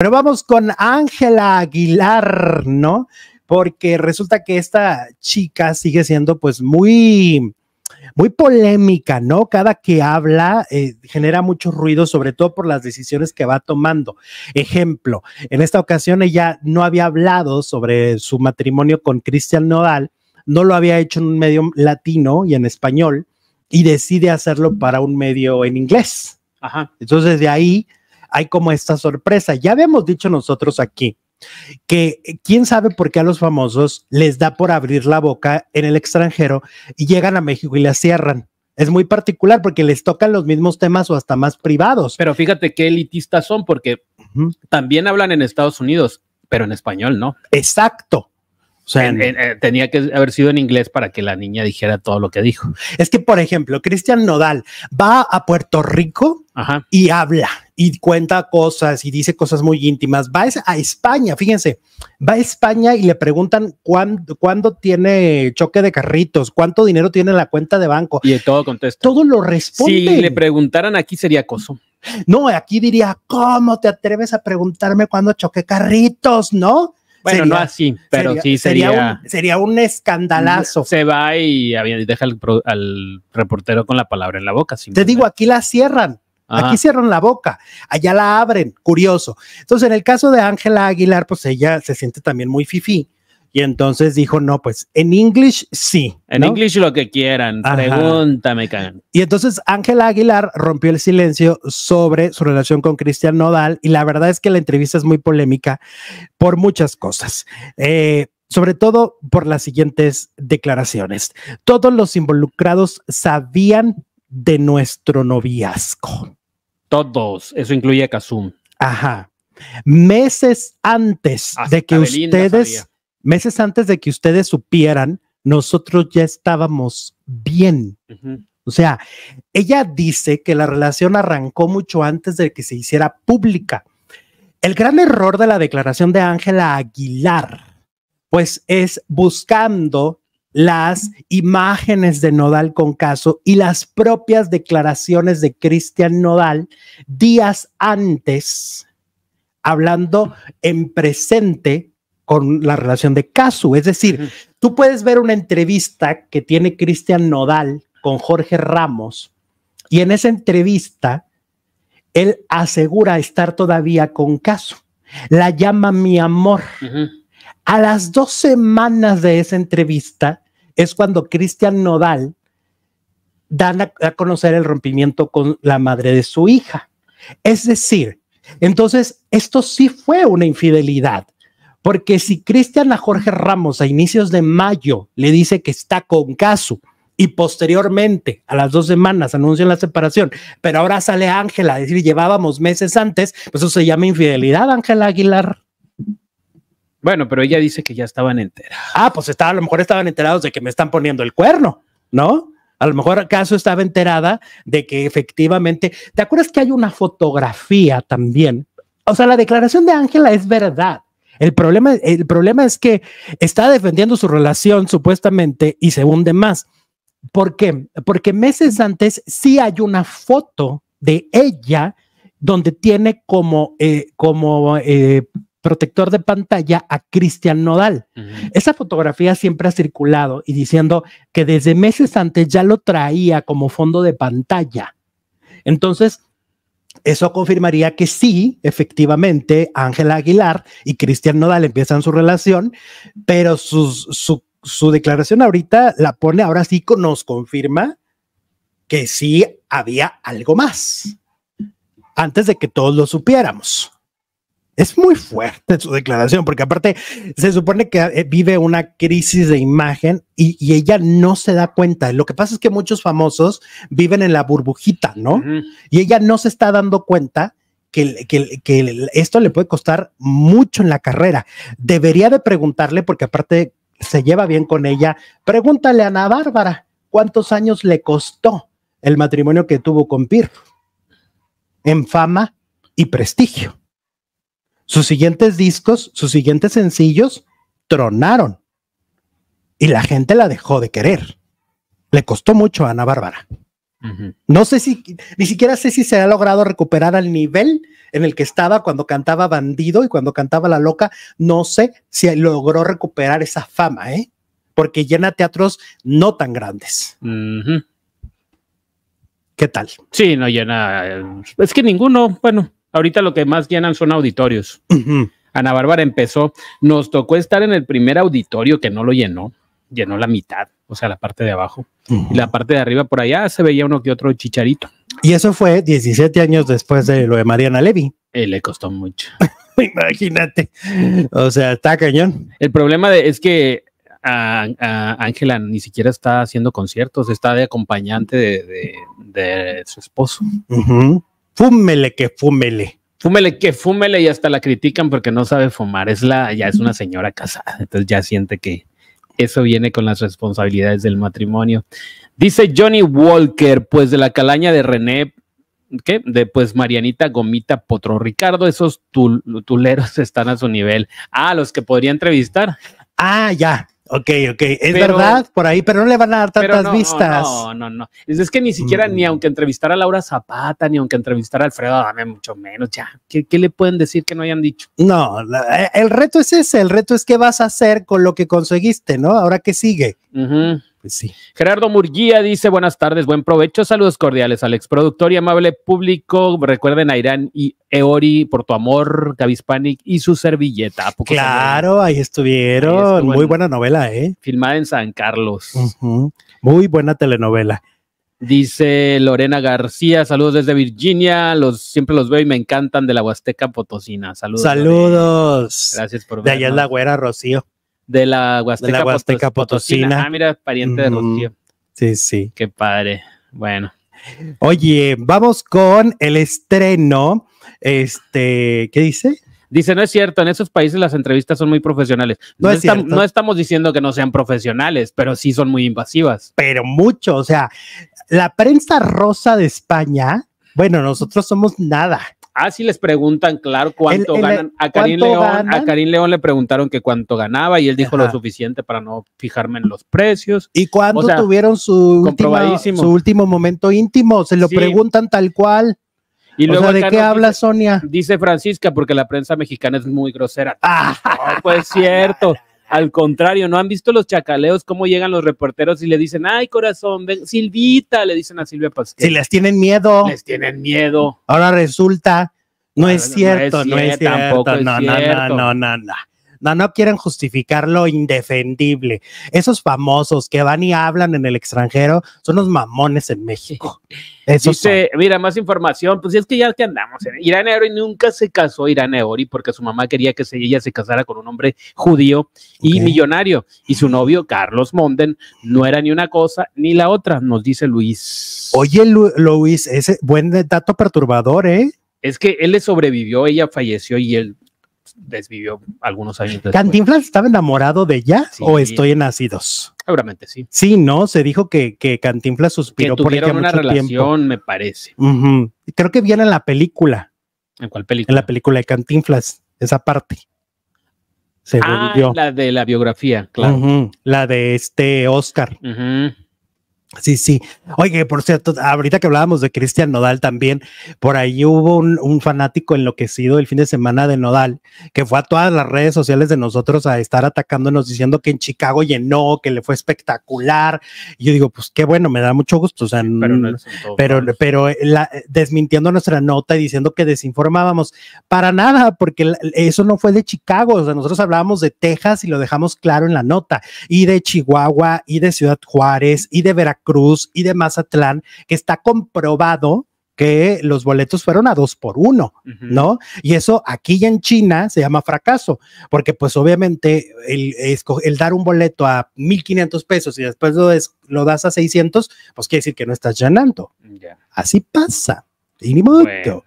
Pero vamos con Ángela Aguilar, ¿no? Porque resulta que esta chica sigue siendo pues muy, muy polémica, ¿no? Cada que habla eh, genera mucho ruido, sobre todo por las decisiones que va tomando. Ejemplo, en esta ocasión ella no había hablado sobre su matrimonio con Cristian Nodal, no lo había hecho en un medio latino y en español, y decide hacerlo para un medio en inglés. Ajá. Entonces de ahí hay como esta sorpresa. Ya habíamos dicho nosotros aquí que eh, quién sabe por qué a los famosos les da por abrir la boca en el extranjero y llegan a México y la cierran. Es muy particular porque les tocan los mismos temas o hasta más privados. Pero fíjate qué elitistas son porque también hablan en Estados Unidos, pero en español, ¿no? Exacto. O sea, eh, tenía que haber sido en inglés para que la niña dijera todo lo que dijo. Es que, por ejemplo, Cristian Nodal va a Puerto Rico y habla y cuenta cosas y dice cosas muy íntimas. Va a España, fíjense, va a España y le preguntan cuándo, tiene choque de carritos, cuánto dinero tiene en la cuenta de banco. Y todo contesta. Todo lo responde. Si le preguntaran aquí sería acoso. No, aquí diría, ¿cómo te atreves a preguntarme cuándo choque carritos, no? Bueno, no así, pero sí sería. Sería un, escandalazo. Se va y deja al, reportero con la palabra en la boca. Te digo, aquí la cierran. Aquí cierran la boca, allá la abren, curioso. Entonces, en el caso de Ángela Aguilar, pues ella se siente también muy fifí. Y entonces dijo, no, pues en English sí. En English lo que quieran, pregúntame, cagan. Y entonces Ángela Aguilar rompió el silencio sobre su relación con Cristian Nodal y la verdad es que la entrevista es muy polémica por muchas cosas. Eh, sobre todo por las siguientes declaraciones. Todos los involucrados sabían de nuestro noviazgo. Todos, eso incluye a Kazum. Ajá. Meses antes de que ustedes, meses antes de que ustedes supieran, nosotros ya estábamos bien. O sea, ella dice que la relación arrancó mucho antes de que se hiciera pública. El gran error de la declaración de Ángela Aguilar, pues es buscando las imágenes de Nodal con caso y las propias declaraciones de Cristian Nodal días antes, hablando en presente con la relación de Caso Es decir, tú puedes ver una entrevista que tiene Cristian Nodal con Jorge Ramos y en esa entrevista él asegura estar todavía con Caso La llama mi amor. A las dos semanas de esa entrevista es cuando Cristian Nodal da a, conocer el rompimiento con la madre de su hija. Es decir, entonces esto sí fue una infidelidad, porque si Cristian a Jorge Ramos a inicios de mayo le dice que está con caso y posteriormente a las dos semanas anuncian la separación, pero ahora sale Ángela a decir llevábamos meses antes, pues eso se llama infidelidad, Ángela Aguilar. Bueno, pero ella dice que ya estaban enterados. Ah, pues estaba, a lo mejor estaban enterados de que me están poniendo el cuerno, ¿no? A lo mejor acaso estaba enterada de que efectivamente, ¿te acuerdas que hay una fotografía también? O sea, la declaración de Ángela es verdad. El problema, el problema es que está defendiendo su relación supuestamente y se hunde más. ¿Por qué? Porque meses antes sí hay una foto de ella donde tiene como, eh, como eh, protector de pantalla a Cristian Nodal. Esa fotografía siempre ha circulado y diciendo que desde meses antes ya lo traía como fondo de pantalla. Entonces, eso confirmaría que sí, efectivamente, Ángela Aguilar y Cristian Nodal empiezan su relación, pero su, su, declaración ahorita la pone, ahora sí nos confirma que sí había algo más, antes de que todos lo supiéramos. Es muy fuerte su declaración, porque aparte se supone que eh, vive una crisis de imagen y, ella no se da cuenta. Lo que pasa es que muchos famosos viven en la burbujita, ¿no? Y ella no se está dando cuenta que, esto le puede costar mucho en la carrera. Debería de preguntarle, porque aparte se lleva bien con ella, pregúntale a Ana Bárbara cuántos años le costó el matrimonio que tuvo con Pir en fama y prestigio. Sus siguientes discos, sus siguientes sencillos, tronaron. Y la gente la dejó de querer. Le costó mucho a Ana Bárbara. No sé si, ni siquiera sé si se ha logrado recuperar al nivel en el que estaba cuando cantaba Bandido y cuando cantaba La Loca. No sé si logró recuperar esa fama, ¿eh? Porque llena teatros no tan grandes. ¿Qué tal? Sí, no llena. Eh, es que ninguno, bueno, ahorita lo que más llenan son auditorios. Ana Bárbara empezó, nos tocó estar en el primer auditorio que no lo llenó, llenó la mitad, o sea, la parte de abajo. Y la parte de arriba por allá se veía uno que otro chicharito. Y eso fue 17 años después de lo de Mariana Levy. Eh, le costó mucho. Imagínate. O sea, está cañón. El problema de, es que Ángela ni siquiera está haciendo conciertos, está de acompañante de, su esposo fúmele que fúmele. Fúmele que fúmele y hasta la critican porque no sabe fumar. Es la, ya es una señora casada, entonces ya siente que eso viene con las responsabilidades del matrimonio. Dice Johnny Walker, pues de la calaña de René, ¿qué? De pues Marianita Gomita Potro. Ricardo, esos tuleros están a su nivel. Ah, los que podría entrevistar. Ah, ya, Ok, ok, es verdad, por ahí, pero no le van a dar tantas vistas. No, no, no. Es, que ni siquiera, ni mm. aunque entrevistara a Laura Zapata, ni aunque entrevistara a Alfredo Adame, mucho menos, ya. ¿Qué, le pueden decir que no hayan dicho? No, eh, el reto es ese, el reto es qué vas a hacer con lo que conseguiste, ¿no? Ahora qué sigue. Gerardo Murguía dice, buenas tardes, buen provecho, saludos cordiales al exproductor y amable público. Recuerden a Irán y Eori por tu amor, Cavispanic y su servilleta. Claro, ahí estuvieron. Muy buena novela, ¿eh? Filmada en San Carlos. Muy buena telenovela. Dice Lorena García, saludos desde Virginia, los siempre los veo y me encantan de la Huasteca Potosina. Saludos. Saludos. Gracias por ver. De allá es la güera Rocío de la Huasteca, Potosina. Ah, mira, pariente de mm, Rocío. sí, sí. Qué padre. Bueno. Oye, vamos con el estreno. Este, ¿qué dice? Dice, no es cierto, en esos países las entrevistas son muy profesionales. No, estamos, no, estamos diciendo que no sean profesionales, pero sí son muy invasivas. Pero mucho, o sea, la prensa rosa de España, bueno, nosotros somos nada. Ah, si les preguntan, claro, cuánto ganan. A Karim León, a Karim León le preguntaron que cuánto ganaba y él dijo lo suficiente para no fijarme en los precios. ¿Y cuando tuvieron su último, último momento íntimo? Se lo preguntan tal cual. Y luego ¿de qué habla Sonia? Dice Francisca, porque la prensa mexicana es muy grosera. Ah, pues cierto. Al contrario, ¿no han visto los chacaleos cómo llegan los reporteros y le dicen, ay corazón, ven, Silvita, le dicen a Silvia Pasquel. Si les tienen miedo. Les tienen miedo. Ahora resulta, no, ah, es, cierto, no es cierto, no es cierto. No, no, no, no, no. No, no quieren justificar lo indefendible. Esos famosos que van y hablan en el extranjero son los mamones en México. Dice, mira, más información. Pues es que ya que andamos. Irán Eori nunca se casó Irán Eori porque su mamá quería que ella se casara con un hombre judío y millonario. Y su novio, Carlos Monden, no era ni una cosa ni la otra, nos dice Luis. Oye, Luis, ese buen dato perturbador, ¿eh? Es que él le sobrevivió, ella falleció y él desvivió algunos años ¿Cantinflas estaba enamorado de ella o estoy en nacidos? Seguramente sí. Sí, ¿no? Se dijo que, que Cantinflas suspiró por ella una relación, me parece. Creo que viene en la película. ¿En cuál película? En la película de Cantinflas, esa parte. Se ah, La de la biografía, claro. La de este Oscar. Sí, sí. Oye, por cierto, ahorita que hablábamos de Cristian Nodal también, por ahí hubo un, fanático enloquecido el fin de semana de Nodal, que fue a todas las redes sociales de nosotros a estar atacándonos diciendo que en Chicago llenó, que le fue espectacular. yo digo, pues qué bueno, me da mucho gusto. sea, pero, pero, eh, la, eh, desmintiendo nuestra nota y diciendo que desinformábamos, para nada, porque eso no fue de Chicago. O sea, nosotros hablábamos de Texas y lo dejamos claro en la nota, y de Chihuahua, y de Ciudad Juárez, y de Veracruz Cruz y de Mazatlán, que está comprobado que los boletos fueron a dos por uno, ¿no? Y eso aquí en China se llama fracaso, porque pues obviamente el, dar un boleto a 1.500 pesos y después lo, das a 600, pues quiere decir que no estás llenando. Así pasa. Y bueno